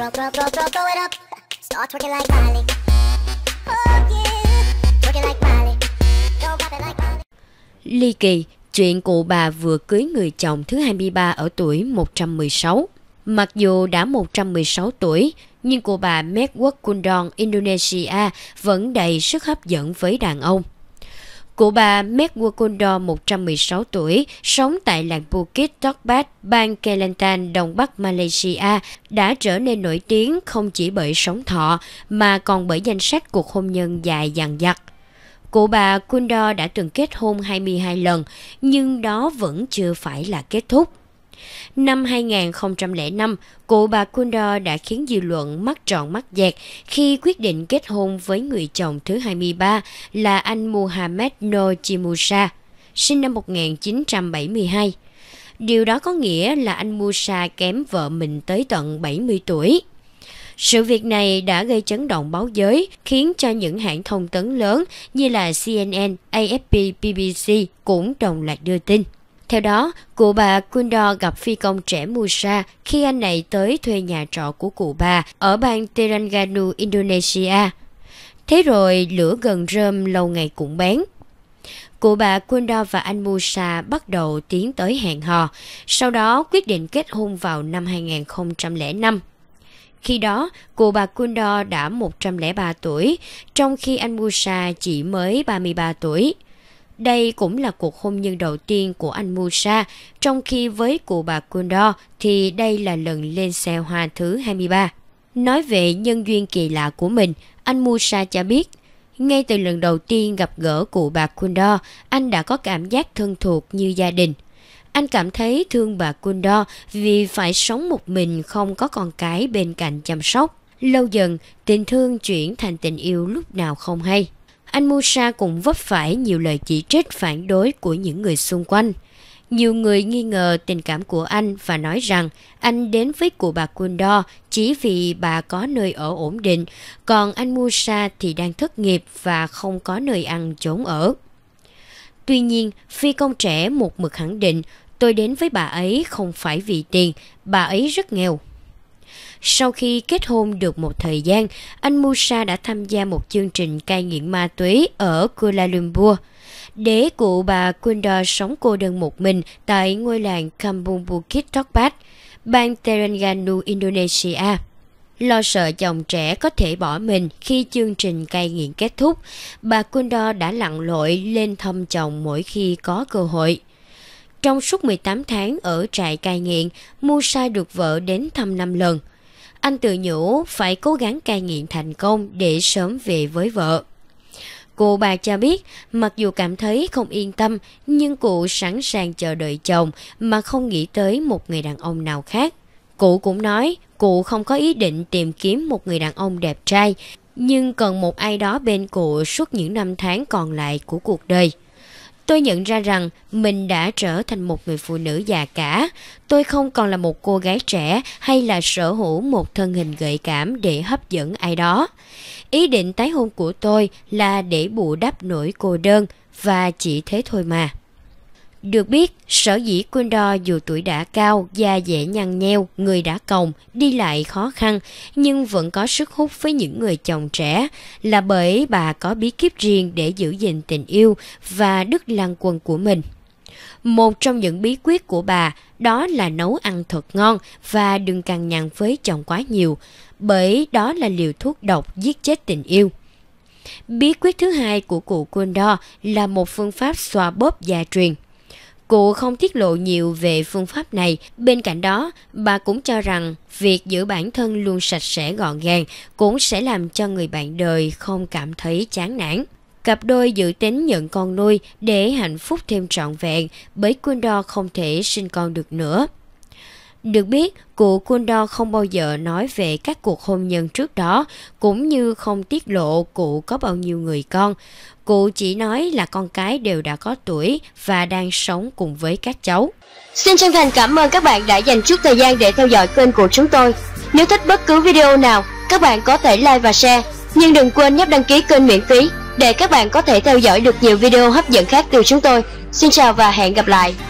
Throw, throw, throw, throw, throw it up. Start twerking like Miley. Oh yeah. Twerking like Miley. Don't pop it like Miley. Ly kỳ, chuyện cụ bà vừa cưới người chồng thứ 23 ở tuổi 116. Mặc dù đã 116 tuổi, nhưng cụ bà Megwok Kundong Indonesia vẫn đầy sức hấp dẫn với đàn ông. Cụ bà Megwakundo, 116 tuổi, sống tại làng Bukit Tokbat, bang Kelantan, Đông Bắc Malaysia, đã trở nên nổi tiếng không chỉ bởi sống thọ mà còn bởi danh sách cuộc hôn nhân dài dằng dặc. Cụ bà Kundo đã từng kết hôn 22 lần, nhưng đó vẫn chưa phải là kết thúc. Năm 2005, cụ bà Kundra đã khiến dư luận mắt tròn mắt dẹt khi quyết định kết hôn với người chồng thứ 23 là anh Muhammad Nojimusa, sinh năm 1972. Điều đó có nghĩa là anh Musa kém vợ mình tới tận 70 tuổi. Sự việc này đã gây chấn động báo giới, khiến cho những hãng thông tấn lớn như là CNN, AFP, BBC cũng đồng loạt đưa tin. Theo đó, cụ bà Kundor gặp phi công trẻ Musa khi anh này tới thuê nhà trọ của cụ bà ở bang Terengganu, Indonesia. Thế rồi lửa gần rơm lâu ngày cũng bén. Cụ bà Kundor và anh Musa bắt đầu tiến tới hẹn hò, sau đó quyết định kết hôn vào năm 2005. Khi đó, cụ bà Kundor đã 103 tuổi, trong khi anh Musa chỉ mới 33 tuổi. Đây cũng là cuộc hôn nhân đầu tiên của anh Musa, trong khi với cụ bà Kundor thì đây là lần lên xe hoa thứ 23. Nói về nhân duyên kỳ lạ của mình, anh Musa cho biết ngay từ lần đầu tiên gặp gỡ cụ bà Kundor, anh đã có cảm giác thân thuộc như gia đình. Anh cảm thấy thương bà Kundor vì phải sống một mình không có con cái bên cạnh chăm sóc. Lâu dần, tình thương chuyển thành tình yêu lúc nào không hay anh Musa cũng vấp phải nhiều lời chỉ trích phản đối của những người xung quanh. Nhiều người nghi ngờ tình cảm của anh và nói rằng anh đến với cụ bà Kundo chỉ vì bà có nơi ở ổn định, còn anh Musa thì đang thất nghiệp và không có nơi ăn trốn ở. Tuy nhiên, phi công trẻ một mực khẳng định tôi đến với bà ấy không phải vì tiền, bà ấy rất nghèo. Sau khi kết hôn được một thời gian, anh Musa đã tham gia một chương trình cai nghiện ma túy ở Kuala Lumpur. Đế cụ bà Kunda sống cô đơn một mình tại ngôi làng Kampung Bukit Tokbat, bang Terengganu, Indonesia lo sợ chồng trẻ có thể bỏ mình khi chương trình cai nghiện kết thúc, bà Kundo đã lặn lội lên thăm chồng mỗi khi có cơ hội. Trong suốt 18 tháng ở trại cai nghiện, Musa được vợ đến thăm 5 lần. Anh tự nhủ phải cố gắng cai nghiện thành công để sớm về với vợ. Cụ bà cho biết, mặc dù cảm thấy không yên tâm, nhưng cụ sẵn sàng chờ đợi chồng mà không nghĩ tới một người đàn ông nào khác. Cụ cũng nói, cụ không có ý định tìm kiếm một người đàn ông đẹp trai, nhưng cần một ai đó bên cụ suốt những năm tháng còn lại của cuộc đời. Tôi nhận ra rằng mình đã trở thành một người phụ nữ già cả. Tôi không còn là một cô gái trẻ hay là sở hữu một thân hình gợi cảm để hấp dẫn ai đó. Ý định tái hôn của tôi là để bù đắp nỗi cô đơn và chỉ thế thôi mà. Được biết, sở dĩ Condor dù tuổi đã cao, da dễ nhăn nheo, người đã còng, đi lại khó khăn, nhưng vẫn có sức hút với những người chồng trẻ, là bởi bà có bí kíp riêng để giữ gìn tình yêu và đức lan quân của mình. Một trong những bí quyết của bà đó là nấu ăn thật ngon và đừng cằn nhằn với chồng quá nhiều, bởi đó là liều thuốc độc giết chết tình yêu. Bí quyết thứ hai của cụ Condor là một phương pháp xoa bóp gia truyền – Cô không tiết lộ nhiều về phương pháp này, bên cạnh đó, bà cũng cho rằng việc giữ bản thân luôn sạch sẽ gọn gàng cũng sẽ làm cho người bạn đời không cảm thấy chán nản. Cặp đôi dự tính nhận con nuôi để hạnh phúc thêm trọn vẹn bởi Quân Đo không thể sinh con được nữa. Được biết, cụ Kundor không bao giờ nói về các cuộc hôn nhân trước đó, cũng như không tiết lộ cụ có bao nhiêu người con. Cụ chỉ nói là con cái đều đã có tuổi và đang sống cùng với các cháu. Xin chân thành cảm ơn các bạn đã dành chút thời gian để theo dõi kênh của chúng tôi. Nếu thích bất cứ video nào, các bạn có thể like và share. Nhưng đừng quên nhấp đăng ký kênh miễn phí để các bạn có thể theo dõi được nhiều video hấp dẫn khác từ chúng tôi. Xin chào và hẹn gặp lại!